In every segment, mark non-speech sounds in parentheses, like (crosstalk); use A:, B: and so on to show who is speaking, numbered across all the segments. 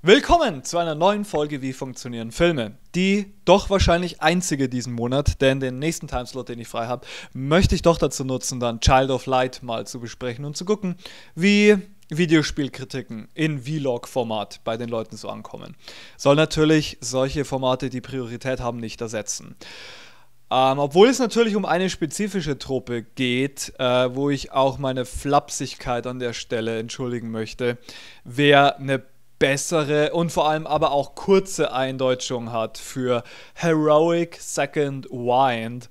A: Willkommen zu einer neuen Folge Wie funktionieren Filme? Die doch wahrscheinlich einzige diesen Monat, denn den nächsten Timeslot, den ich frei habe, möchte ich doch dazu nutzen, dann Child of Light mal zu besprechen und zu gucken, wie Videospielkritiken in Vlog-Format bei den Leuten so ankommen. Soll natürlich solche Formate, die Priorität haben, nicht ersetzen. Ähm, obwohl es natürlich um eine spezifische Truppe geht, äh, wo ich auch meine Flapsigkeit an der Stelle entschuldigen möchte. Wer eine bessere und vor allem aber auch kurze Eindeutschung hat für Heroic Second Wind,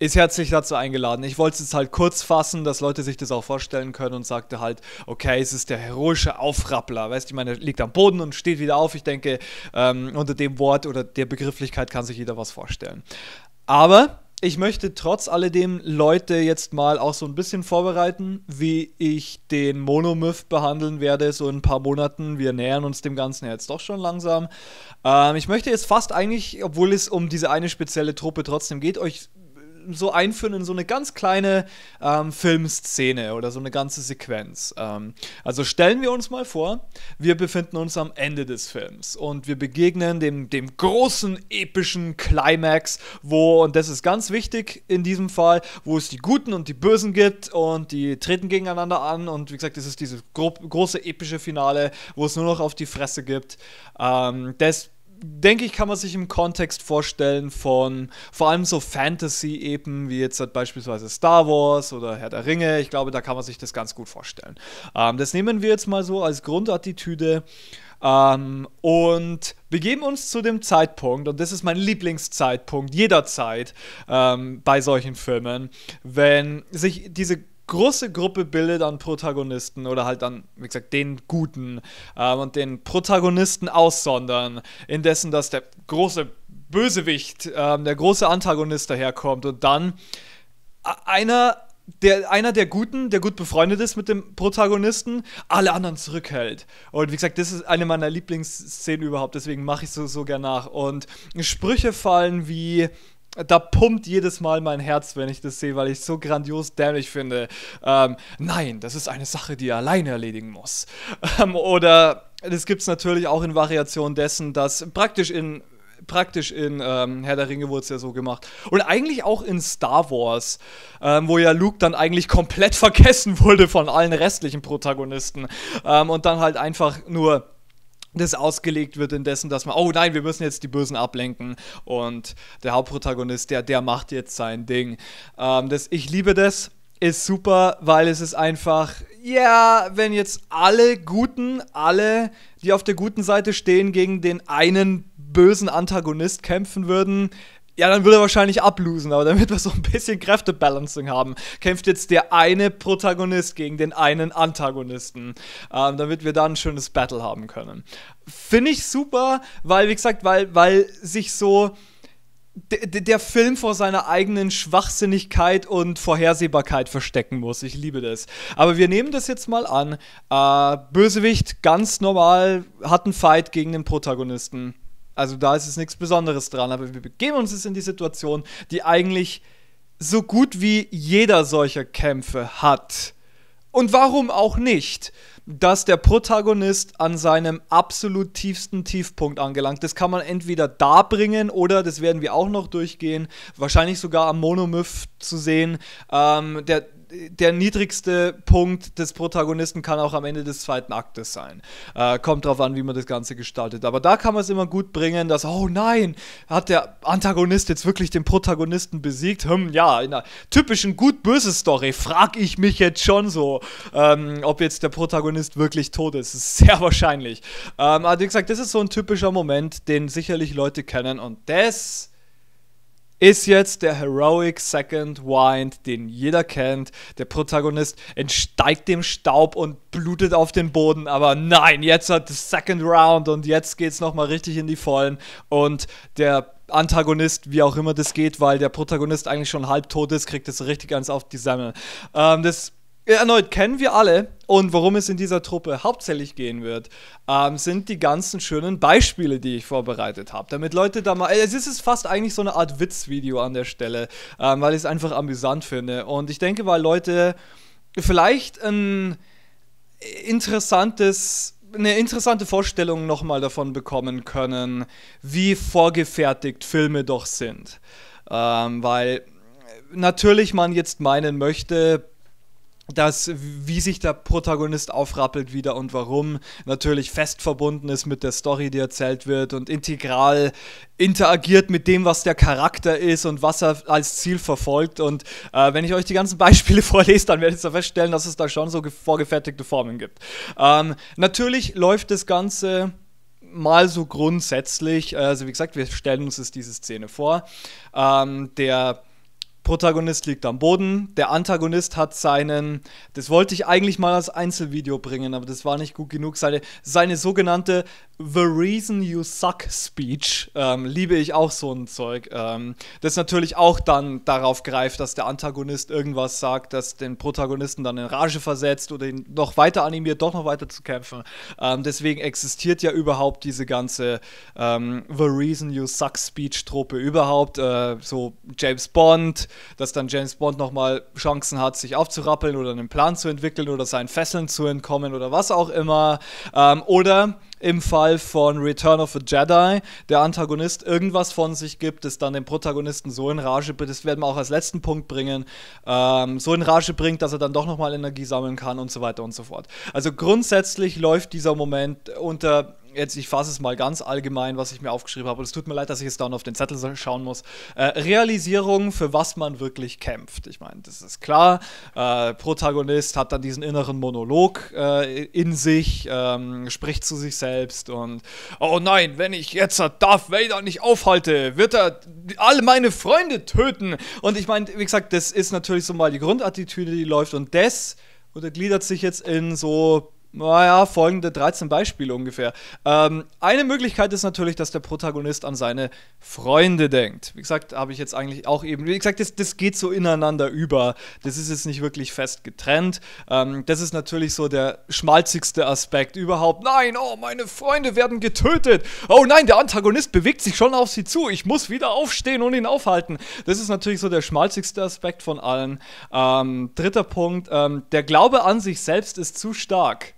A: ist herzlich dazu eingeladen. Ich wollte es jetzt halt kurz fassen, dass Leute sich das auch vorstellen können und sagte halt, okay, es ist der heroische Aufrappler. Weißt du, ich meine, er liegt am Boden und steht wieder auf. Ich denke, ähm, unter dem Wort oder der Begrifflichkeit kann sich jeder was vorstellen. Aber ich möchte trotz alledem Leute jetzt mal auch so ein bisschen vorbereiten, wie ich den Monomyth behandeln werde, so in ein paar Monaten. Wir nähern uns dem Ganzen ja jetzt doch schon langsam. Ähm, ich möchte jetzt fast eigentlich, obwohl es um diese eine spezielle Truppe trotzdem geht, euch so einführen in so eine ganz kleine ähm, Filmszene oder so eine ganze Sequenz. Ähm, also stellen wir uns mal vor, wir befinden uns am Ende des Films und wir begegnen dem, dem großen epischen Climax, wo, und das ist ganz wichtig in diesem Fall, wo es die Guten und die Bösen gibt und die treten gegeneinander an und wie gesagt, es ist dieses gro große epische Finale, wo es nur noch auf die Fresse gibt. Ähm, das denke ich, kann man sich im Kontext vorstellen von vor allem so fantasy eben, wie jetzt halt beispielsweise Star Wars oder Herr der Ringe. Ich glaube, da kann man sich das ganz gut vorstellen. Ähm, das nehmen wir jetzt mal so als Grundattitüde. Ähm, und begeben uns zu dem Zeitpunkt, und das ist mein Lieblingszeitpunkt jederzeit ähm, bei solchen Filmen, wenn sich diese große Gruppe bildet an Protagonisten oder halt an, wie gesagt, den Guten äh, und den Protagonisten aussondern, indessen, dass der große Bösewicht, äh, der große Antagonist daherkommt und dann einer der, einer der Guten, der gut befreundet ist mit dem Protagonisten, alle anderen zurückhält. Und wie gesagt, das ist eine meiner Lieblingsszenen überhaupt, deswegen mache ich so, so gern nach. Und Sprüche fallen wie, da pumpt jedes Mal mein Herz, wenn ich das sehe, weil ich es so grandios dämlich finde. Ähm, nein, das ist eine Sache, die er alleine erledigen muss. Ähm, oder das gibt es natürlich auch in Variation dessen, dass praktisch in praktisch in ähm, Herr der Ringe wurde es ja so gemacht. Und eigentlich auch in Star Wars, ähm, wo ja Luke dann eigentlich komplett (laughs) vergessen wurde von allen restlichen Protagonisten. Ähm, und dann halt einfach nur das ausgelegt wird indessen, dass man, oh nein, wir müssen jetzt die Bösen ablenken und der Hauptprotagonist, der, der macht jetzt sein Ding. Ähm, das, ich liebe das, ist super, weil es ist einfach, ja, yeah, wenn jetzt alle Guten, alle, die auf der guten Seite stehen, gegen den einen bösen Antagonist kämpfen würden, ja, dann würde er wahrscheinlich ablosen, aber damit wir so ein bisschen Kräftebalancing haben, kämpft jetzt der eine Protagonist gegen den einen Antagonisten, ähm, damit wir da ein schönes Battle haben können. Finde ich super, weil, wie gesagt, weil, weil sich so der Film vor seiner eigenen Schwachsinnigkeit und Vorhersehbarkeit verstecken muss. Ich liebe das. Aber wir nehmen das jetzt mal an. Äh, Bösewicht, ganz normal, hat einen Fight gegen den Protagonisten also da ist es nichts Besonderes dran. Aber wir begeben uns jetzt in die Situation, die eigentlich so gut wie jeder solcher Kämpfe hat. Und warum auch nicht, dass der Protagonist an seinem absolut tiefsten Tiefpunkt angelangt. Das kann man entweder darbringen oder, das werden wir auch noch durchgehen, wahrscheinlich sogar am Monomyth zu sehen. Ähm, der, der niedrigste Punkt des Protagonisten kann auch am Ende des zweiten Aktes sein. Äh, kommt drauf an, wie man das Ganze gestaltet. Aber da kann man es immer gut bringen, dass, oh nein, hat der Antagonist jetzt wirklich den Protagonisten besiegt? Hm, ja, in einer typischen Gut-Böse-Story frag ich mich jetzt schon so, ähm, ob jetzt der Protagonist wirklich tot ist. Das ist sehr (laughs) wahrscheinlich. Ähm, aber wie gesagt, das ist so ein typischer Moment, den sicherlich Leute kennen und das ist jetzt der Heroic Second Wind, den jeder kennt. Der Protagonist entsteigt dem Staub und blutet auf den Boden, aber nein, jetzt hat das Second Round und jetzt geht's nochmal richtig in die Vollen. Und der Antagonist, wie auch immer das geht, weil der Protagonist eigentlich schon halb tot ist, kriegt es richtig ganz auf die Semmel. Ähm, das erneut kennen wir alle und worum es in dieser Truppe hauptsächlich gehen wird, ähm, sind die ganzen schönen Beispiele, die ich vorbereitet habe, damit Leute da mal. Es ist fast eigentlich so eine Art Witzvideo an der Stelle, ähm, weil ich es einfach amüsant finde. Und ich denke, weil Leute vielleicht ein interessantes eine interessante Vorstellung nochmal davon bekommen können, wie vorgefertigt Filme doch sind. Ähm, weil natürlich man jetzt meinen möchte, dass wie sich der Protagonist aufrappelt wieder und warum natürlich fest verbunden ist mit der Story, die erzählt wird und integral interagiert mit dem, was der Charakter ist und was er als Ziel verfolgt. Und äh, wenn ich euch die ganzen (laughs) Beispiele vorlese, dann werdet ihr feststellen, dass es da schon so vorgefertigte Formen gibt. Ähm, natürlich läuft das Ganze mal so grundsätzlich. Äh, also wie gesagt, wir stellen uns jetzt diese Szene vor. Ähm, der Protagonist liegt am Boden, der Antagonist hat seinen, das wollte ich eigentlich mal als Einzelvideo bringen, aber das war nicht gut genug, seine, seine sogenannte The Reason You Suck Speech ähm, liebe ich auch so ein Zeug. Ähm, das natürlich auch dann darauf greift, dass der Antagonist irgendwas sagt, das den Protagonisten dann in Rage versetzt oder ihn noch weiter animiert, doch noch weiter zu kämpfen. Ähm, deswegen existiert ja überhaupt diese ganze ähm, The Reason You Suck Speech-Truppe überhaupt. Äh, so James Bond, dass dann James Bond nochmal Chancen hat, sich aufzurappeln oder einen Plan zu entwickeln oder seinen Fesseln zu entkommen oder was auch immer. Ähm, oder im Fall von Return of the Jedi der Antagonist irgendwas von sich gibt, das dann den Protagonisten so in Rage bringt, das werden wir auch als letzten Punkt bringen, ähm, so in Rage bringt, dass er dann doch nochmal Energie sammeln kann und so weiter und so fort. Also grundsätzlich läuft dieser Moment unter jetzt, ich fasse es mal ganz allgemein, was ich mir aufgeschrieben habe. Und Es tut mir leid, dass ich jetzt da auf den Zettel schauen muss. Äh, Realisierung, für was man wirklich kämpft. Ich meine, das ist klar. Äh, Protagonist hat dann diesen inneren Monolog äh, in sich, ähm, spricht zu sich selbst und oh nein, wenn ich jetzt Darth Vader nicht aufhalte, wird er alle meine Freunde töten. Und ich meine, wie gesagt, das ist natürlich so mal die Grundattitüde, die läuft und das untergliedert sich jetzt in so naja, folgende 13 Beispiele ungefähr. Ähm, eine Möglichkeit ist natürlich, dass der Protagonist an seine Freunde denkt. Wie gesagt, habe ich jetzt eigentlich auch eben, wie gesagt, das, das, geht so ineinander über. Das ist jetzt nicht wirklich fest getrennt. Ähm, das ist natürlich so der schmalzigste Aspekt überhaupt. Nein, oh, meine Freunde werden getötet. Oh nein, der Antagonist bewegt sich schon auf sie zu. Ich muss wieder aufstehen und ihn aufhalten. Das ist natürlich so der schmalzigste Aspekt von allen. Ähm, dritter Punkt, ähm, der Glaube an sich selbst ist zu stark.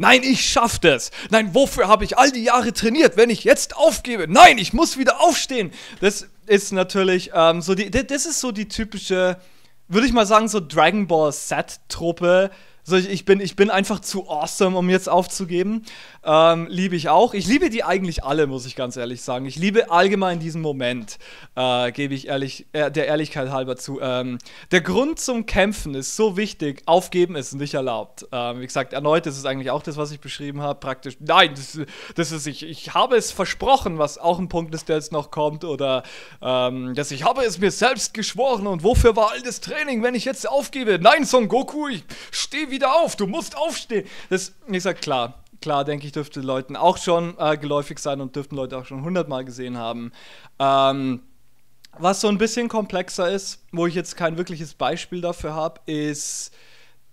A: Nein, ich schaff das. Nein, wofür habe ich all die Jahre trainiert, wenn ich jetzt aufgebe? Nein, ich muss wieder aufstehen. Das ist natürlich ähm, so die, das ist so die typische, würde ich mal sagen, so Dragon Ball Set-Truppe, so, ich, ich, bin, ich bin einfach zu awesome, um jetzt aufzugeben. Ähm, liebe ich auch. Ich liebe die eigentlich alle, muss ich ganz ehrlich sagen. Ich liebe allgemein diesen Moment, äh, gebe ich ehrlich, äh, der Ehrlichkeit halber zu. Ähm, der Grund zum Kämpfen ist so wichtig. Aufgeben ist nicht erlaubt. Ähm, wie gesagt, erneut, das ist eigentlich auch das, was ich beschrieben habe. Praktisch, nein, das, das ist, ich, ich habe es versprochen, was auch ein Punkt ist, der jetzt noch kommt. Oder, ähm, dass ich habe es mir selbst geschworen und wofür war all das Training, wenn ich jetzt aufgebe? Nein, Son Goku, ich stehe wieder auf, du musst aufstehen. Das, ich sage, klar, klar, denke ich, dürfte Leuten auch schon äh, geläufig sein und dürften Leute auch schon hundertmal gesehen haben. Ähm, was so ein bisschen komplexer ist, wo ich jetzt kein wirkliches Beispiel dafür habe, ist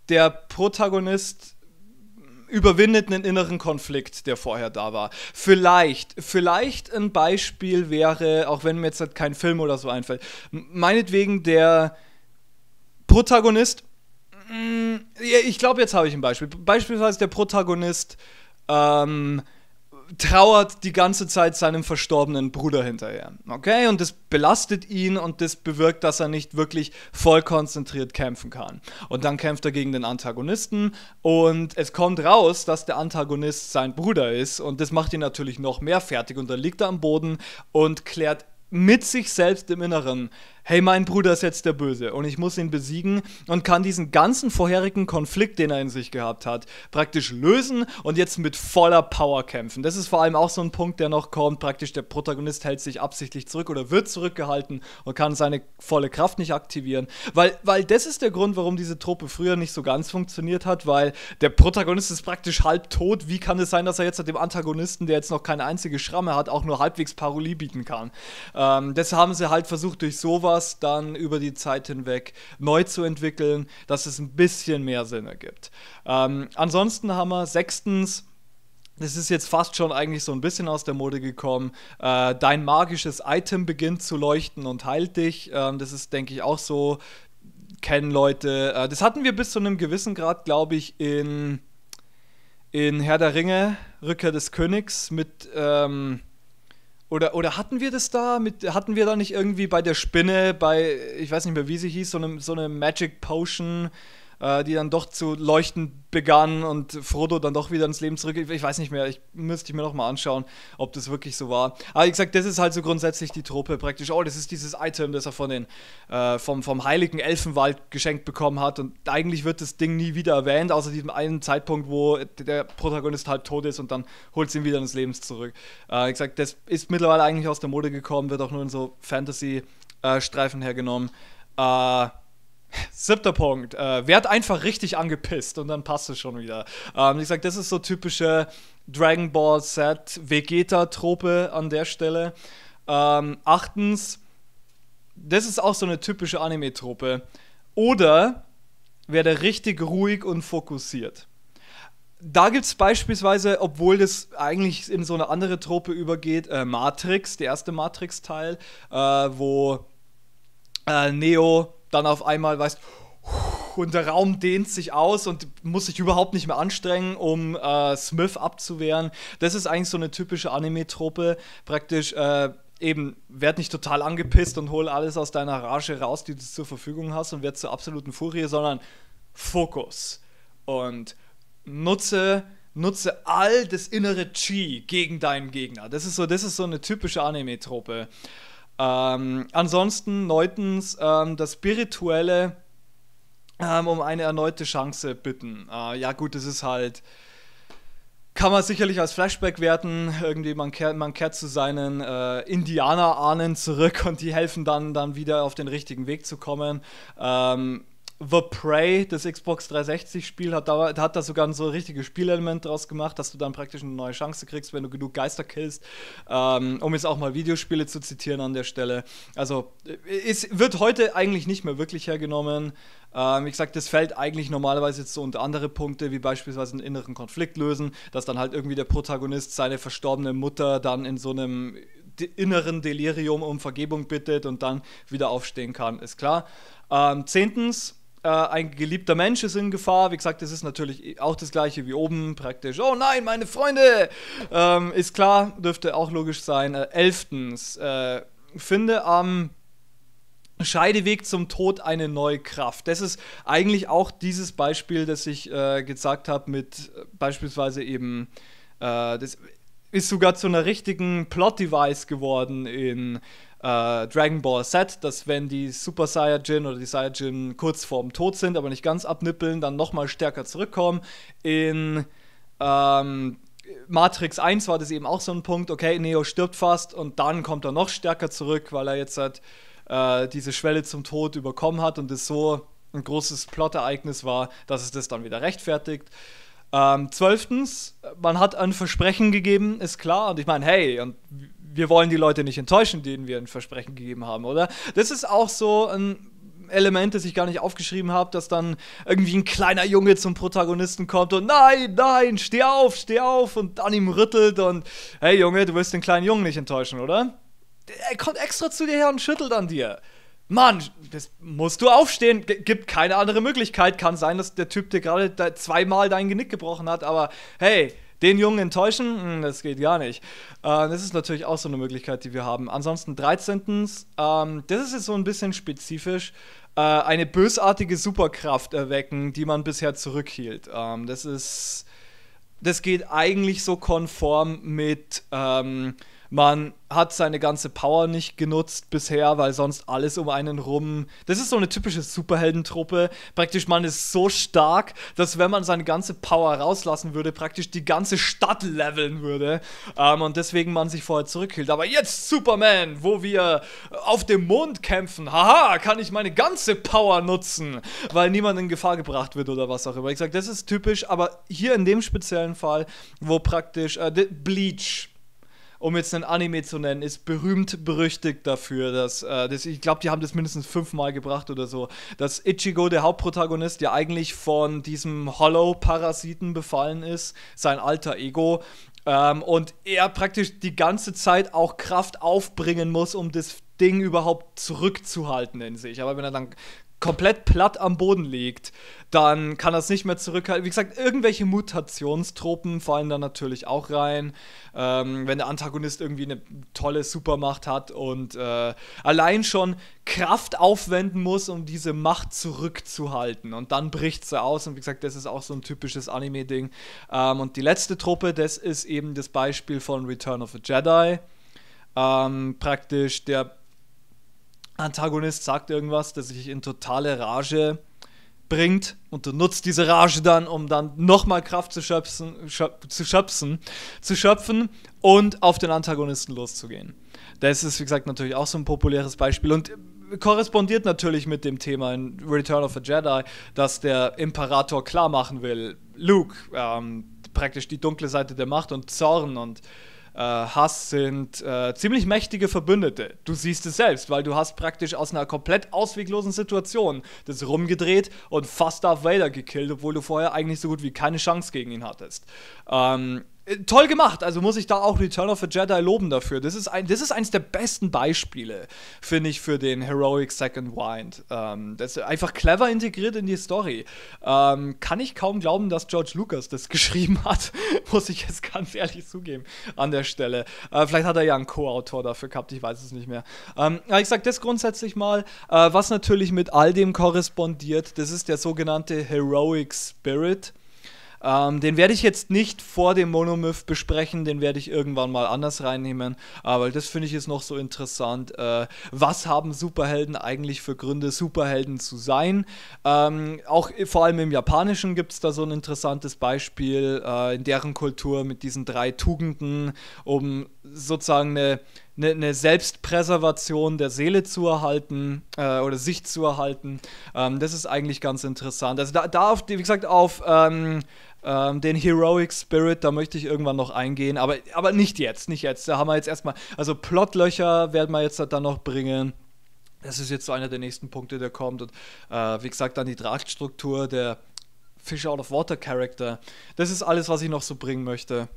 A: der Protagonist überwindet einen inneren Konflikt, der vorher da war. Vielleicht, vielleicht ein Beispiel wäre, auch wenn mir jetzt halt kein Film oder so einfällt, meinetwegen der Protagonist Mm, ich glaube, jetzt habe ich ein Beispiel. Beispielsweise der Protagonist ähm, trauert die ganze Zeit seinem verstorbenen Bruder hinterher. Okay? Und das belastet ihn und das bewirkt, dass er nicht wirklich voll konzentriert kämpfen kann. Und dann kämpft er gegen den Antagonisten und es kommt raus, dass der Antagonist sein Bruder ist und das macht ihn natürlich noch mehr fertig und dann liegt er am Boden und klärt mit sich selbst im Inneren, hey, mein Bruder ist jetzt der Böse und ich muss ihn besiegen und kann diesen ganzen vorherigen Konflikt, den er in sich gehabt hat, praktisch lösen und jetzt mit voller Power kämpfen. Das ist vor allem auch so ein Punkt, der noch kommt. Praktisch der Protagonist hält sich absichtlich zurück oder wird zurückgehalten und kann seine volle Kraft nicht aktivieren. Weil, weil das ist der Grund, warum diese Truppe früher nicht so ganz funktioniert hat, weil der Protagonist ist praktisch halb tot. Wie kann es sein, dass er jetzt dem Antagonisten, der jetzt noch keine einzige Schramme hat, auch nur halbwegs Parolie bieten kann? Ähm, das haben sie halt versucht durch sowas das dann über die Zeit hinweg neu zu entwickeln, dass es ein bisschen mehr Sinn ergibt. Ähm, ansonsten haben wir sechstens, das ist jetzt fast schon eigentlich so ein bisschen aus der Mode gekommen. Äh, dein magisches Item beginnt zu leuchten und heilt dich. Ähm, das ist, denke ich, auch so. Kennen Leute. Äh, das hatten wir bis zu einem gewissen Grad, glaube ich, in, in Herr der Ringe, Rückkehr des Königs mit. Ähm, oder, oder hatten wir das da? Mit, hatten wir da nicht irgendwie bei der Spinne, bei, ich weiß nicht mehr, wie sie hieß, so eine, so eine Magic Potion? äh, die dann doch zu leuchten begann und Frodo dann doch wieder ins Leben zurück. Ich, ich weiß nicht mehr, ich müsste ich mir nochmal anschauen, ob das wirklich so war. Aber wie gesagt, das ist halt so grundsätzlich die Trope praktisch. Oh, das ist dieses Item, das er von den, äh, vom, vom heiligen Elfenwald geschenkt bekommen hat. Und eigentlich wird das Ding nie wieder erwähnt, außer diesem einen Zeitpunkt, wo der Protagonist halb tot ist und dann holt es ihn wieder ins Leben zurück. Äh, wie gesagt, das ist mittlerweile eigentlich aus der Mode gekommen, wird auch nur in so Fantasy-Streifen äh, hergenommen. Äh, Siebter Punkt. Äh, werd einfach richtig angepisst und dann passt es schon wieder. Ähm, ich sag, das ist so typische Dragon Ball Z Vegeta-Trope an der Stelle. Ähm, achtens, das ist auch so eine typische Anime-Trope. Oder werde richtig ruhig und fokussiert. Da gibt es beispielsweise, obwohl das eigentlich in so eine andere Trope übergeht, äh, Matrix, der erste Matrix-Teil, äh, wo äh, Neo dann auf einmal weißt, und der Raum dehnt sich aus und muss sich überhaupt nicht mehr anstrengen, um äh, Smith abzuwehren. Das ist eigentlich so eine typische Anime-Truppe. Praktisch äh, eben, werd nicht total angepisst und hol alles aus deiner Rage raus, die du zur Verfügung hast und werd zur absoluten Furie, sondern Fokus. Und nutze nutze all das innere Chi gegen deinen Gegner. Das ist so, das ist so eine typische Anime-Trope. Ähm, ansonsten neuntens ähm, das Spirituelle ähm, um eine erneute Chance bitten. Äh, ja gut, das ist halt, kann man sicherlich als Flashback werten. Irgendwie man, kehr, man kehrt zu seinen äh, Indianer-Ahnen zurück (laughs) und die helfen dann, dann wieder auf den richtigen Weg zu kommen. Ähm, The Prey, das Xbox 360-Spiel, hat da, hat da sogar so ein richtiges Spielelement draus gemacht, dass du dann praktisch eine neue Chance kriegst, wenn du genug Geister killst. Ähm, um jetzt auch mal Videospiele zu zitieren an der Stelle. Also, es äh, wird heute eigentlich nicht mehr wirklich hergenommen. Ähm, ich sag, das fällt eigentlich normalerweise jetzt so unter andere Punkte, wie beispielsweise einen inneren Konflikt lösen, dass dann halt irgendwie der Protagonist seine verstorbene Mutter dann in so einem inneren Delirium um Vergebung bittet und dann wieder aufstehen kann, ist klar. Ähm, zehntens, äh, ein geliebter Mensch ist in Gefahr. Wie gesagt, das ist natürlich auch das gleiche wie oben praktisch. Oh nein, meine Freunde! Ähm, ist klar, dürfte auch logisch sein. Äh, elftens, äh, finde am Scheideweg zum Tod eine neue Kraft. Das ist eigentlich auch dieses Beispiel, das ich äh, gesagt habe mit äh, beispielsweise eben, äh, das ist sogar zu einer richtigen Plot-Device geworden in äh, Dragon Ball Z, dass wenn die Super Saiyajin oder die Saiyajin kurz vorm Tod sind, aber nicht ganz abnippeln, dann nochmal stärker zurückkommen. In ähm, Matrix 1 war das eben auch so ein Punkt, okay, Neo stirbt fast und dann kommt er noch stärker zurück, weil er jetzt halt äh, diese Schwelle zum Tod überkommen hat und es so ein großes Plottereignis war, dass es das dann wieder rechtfertigt. Ähm, zwölftens, man hat ein Versprechen gegeben, ist klar, und ich meine, hey, und wir wollen die Leute nicht enttäuschen, denen wir ein Versprechen gegeben haben, oder? Das ist auch so ein Element, das ich gar nicht aufgeschrieben habe, dass dann irgendwie ein kleiner Junge zum Protagonisten kommt und nein, nein, steh auf, steh auf und an ihm rüttelt und hey Junge, du wirst den kleinen Jungen nicht enttäuschen, oder? Er kommt extra zu dir her und schüttelt an dir. Mann, das musst du aufstehen. G gibt keine andere Möglichkeit. Kann sein, dass der Typ dir gerade zweimal dein Genick gebrochen hat, aber hey, den Jungen enttäuschen, hm, das geht gar nicht. Äh, das ist natürlich auch so eine Möglichkeit, die wir haben. Ansonsten 13. Ähm, das ist jetzt so ein bisschen spezifisch. Äh, eine bösartige Superkraft erwecken, die man bisher zurückhielt. Ähm, das ist. Das geht eigentlich so konform mit. Ähm, man hat seine ganze Power nicht genutzt bisher, weil sonst alles um einen rum. Das ist so eine typische Superheldentruppe. Praktisch, man ist so stark, dass wenn man seine ganze Power rauslassen würde, praktisch die ganze Stadt leveln würde. Ähm, und deswegen man sich vorher zurückhielt. Aber jetzt Superman, wo wir auf dem Mond kämpfen, haha, kann ich meine ganze Power nutzen, weil niemand in Gefahr gebracht wird oder was auch immer. Ich sage, das ist typisch, aber hier in dem speziellen Fall, wo praktisch äh, Bleach um jetzt einen Anime zu nennen, ist berühmt berüchtigt dafür, dass, äh, das, ich glaube, die haben das mindestens fünfmal gebracht oder so, dass Ichigo, der Hauptprotagonist, ja eigentlich von diesem Hollow-Parasiten befallen ist, sein alter Ego, ähm, und er praktisch die ganze Zeit auch Kraft aufbringen muss, um das Ding überhaupt zurückzuhalten in sich. Aber wenn er dann komplett platt am Boden liegt, dann kann das nicht mehr zurückhalten. Wie gesagt, irgendwelche Mutationstropen fallen dann natürlich auch rein. Ähm, wenn der Antagonist irgendwie eine tolle Supermacht hat und äh, allein schon Kraft aufwenden muss, um diese Macht zurückzuhalten. Und dann bricht sie aus. Und wie gesagt, das ist auch so ein typisches Anime-Ding. Ähm, und die letzte Truppe, das ist eben das Beispiel von Return of the Jedi. Ähm, praktisch der Antagonist sagt irgendwas, das sich in totale Rage bringt und du nutzt diese Rage dann, um dann nochmal Kraft zu schöpfen, schöp zu schöpfen, zu schöpfen und auf den Antagonisten loszugehen. Das ist, wie gesagt, natürlich auch so ein populäres Beispiel und korrespondiert natürlich mit dem Thema in Return of the Jedi, dass der Imperator klar machen will, Luke, ähm, praktisch die dunkle Seite der Macht und Zorn und äh, hast, sind äh, ziemlich mächtige Verbündete. Du siehst es selbst, weil du hast praktisch aus einer komplett ausweglosen Situation das rumgedreht und fast Darth Vader gekillt, obwohl du vorher eigentlich so gut wie keine Chance gegen ihn hattest. Ähm, äh, toll gemacht. Also muss ich da auch Return of the Jedi loben dafür. Das ist, ein, das ist eines der besten Beispiele, finde ich, für den Heroic Second Wind. Ähm, das ist einfach clever integriert in die Story. Ähm, kann ich kaum glauben, dass George Lucas das (laughs) geschrieben hat. muss ich jetzt ganz ehrlich zugeben an der Stelle. Äh, vielleicht hat er ja einen Co-Autor dafür gehabt, ich weiß es nicht mehr. Ähm, aber ich sage das grundsätzlich mal, äh, was natürlich mit all dem korrespondiert, das ist der sogenannte Heroic Spirit. Ähm, den werde ich jetzt nicht vor dem Monomyth besprechen, den werde ich irgendwann mal anders reinnehmen, aber das finde ich jetzt noch so interessant. Äh, was haben Superhelden eigentlich für Gründe, Superhelden zu sein? Ähm, auch äh, vor allem im Japanischen gibt es da so ein interessantes Beispiel äh, in deren Kultur mit diesen drei Tugenden, um sozusagen eine eine, eine Selbstpräservation der Seele zu erhalten äh, oder sich zu erhalten. Ähm, das ist eigentlich ganz interessant. Also da, da auf, wie gesagt, auf ähm, ähm, den Heroic Spirit, da möchte ich irgendwann noch eingehen, aber, aber nicht jetzt, nicht jetzt. Da haben wir jetzt erstmal, also Plotlöcher werden wir jetzt dann noch bringen. Das ist jetzt so einer der nächsten Punkte, der kommt. Und äh, wie gesagt, dann die Drachtstruktur, der Fish Out of Water Character. Das ist alles, was ich noch so bringen möchte.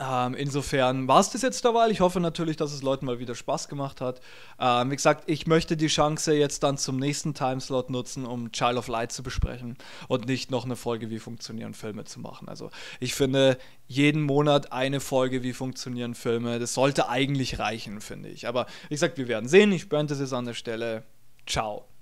A: Ähm, insofern war es das jetzt derweil. Ich hoffe natürlich, dass es Leuten mal wieder Spaß gemacht hat. Ähm, wie gesagt, ich möchte die Chance jetzt dann zum nächsten Timeslot nutzen, um Child of Light zu besprechen und nicht noch eine Folge, wie funktionieren Filme zu machen. Also ich finde, jeden Monat eine Folge, wie funktionieren Filme, das sollte eigentlich reichen, finde ich. Aber wie gesagt, wir werden sehen. Ich brenne das jetzt an der Stelle. Ciao.